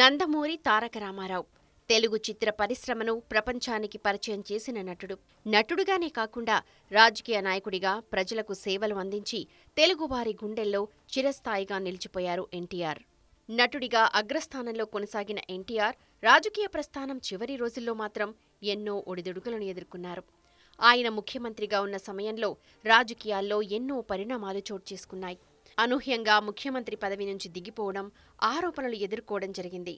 నందమూరి తారక రామారావు తెలుగు చిత్ర పరిశ్రమను ప్రపంచానికి పరిచయం చేసిన నటుడు నటుడుగానే కాకుండా రాజకీయ నాయకుడిగా ప్రజలకు సేవలు అందించి తెలుగువారి గుండెల్లో చిరస్థాయిగా నిలిచిపోయారు ఎన్టీఆర్ నటుడిగా అగ్రస్థానంలో కొనసాగిన ఎన్టీఆర్ రాజకీయ ప్రస్థానం చివరి రోజుల్లో మాత్రం ఎన్నో ఒడిదుడుకులను ఎదుర్కొన్నారు ఆయన ముఖ్యమంత్రిగా ఉన్న సమయంలో రాజకీయాల్లో ఎన్నో పరిణామాలు చోటు చేసుకున్నాయి అనూహ్యంగా ముఖ్యమంత్రి పదవి నుంచి దిగిపోవడం ఆరోపణలు ఎదుర్కోవడం జరిగింది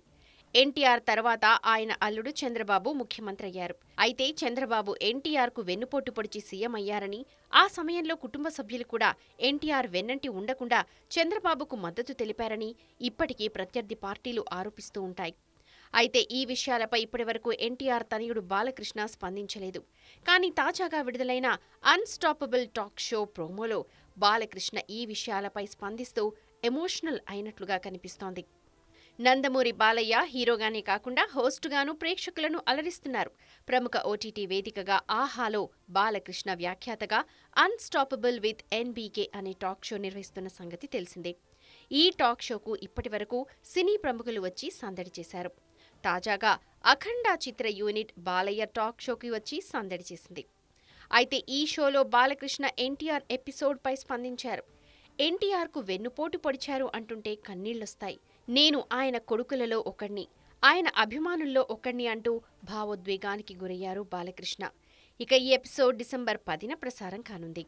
ఎన్టీఆర్ తర్వాత ఆయన అల్లుడు చంద్రబాబు ముఖ్యమంత్రి అయ్యారు అయితే చంద్రబాబు ఎన్టీఆర్కు వెన్నుపోటు పొడిచి సీఎం అయ్యారని ఆ సమయంలో కుటుంబ సభ్యులు కూడా ఎన్టీఆర్ వెన్నంటి ఉండకుండా చంద్రబాబుకు మద్దతు తెలిపారని ఇప్పటికీ ప్రత్యర్థి పార్టీలు ఆరోపిస్తూ ఉంటాయి అయితే ఈ విషయాలపై ఇప్పటివరకు ఎన్టీఆర్ తనయుడు బాలకృష్ణ స్పందించలేదు కానీ తాజాగా విడుదలైన అన్స్టాపబుల్ టాక్ షో ప్రోమోలో బాలకృష్ణ ఈ విషయాలపై స్పందిస్తూ ఎమోషనల్ అయినట్లుగా కనిపిస్తోంది నందమూరి బాలయ్య హీరోగానే కాకుండా హోస్టుగాను ప్రేక్షకులను అలరిస్తున్నారు ప్రముఖ ఓటీటీ వేదికగా ఆహాలో బాలకృష్ణ వ్యాఖ్యాతగా అన్స్టాపబుల్ విత్ ఎన్బీకే అనే టాక్ షో నిర్వహిస్తున్న సంగతి తెలిసిందే ఈ టాక్ షోకు ఇప్పటి వరకు సినీ ప్రముఖులు వచ్చి సందడి చేశారు తాజాగా అఖండ చిత్ర యూనిట్ బాలయ్య టాక్ షోకి వచ్చి సందడి చేసింది అయితే ఈ షోలో బాలకృష్ణ ఎన్టీఆర్ ఎపిసోడ్పై స్పందించారు ఎన్టీఆర్కు వెన్నుపోటు పొడిచారు అంటుంటే కన్నీళ్లొస్తాయి నేను ఆయన కొడుకులలో ఒకణ్ణి ఆయన అభిమానుల్లో ఒకణ్ణి అంటూ భావోద్వేగానికి గురయ్యారు బాలకృష్ణ ఇక ఈ ఎపిసోడ్ డిసెంబర్ పదిన ప్రసారం కానుంది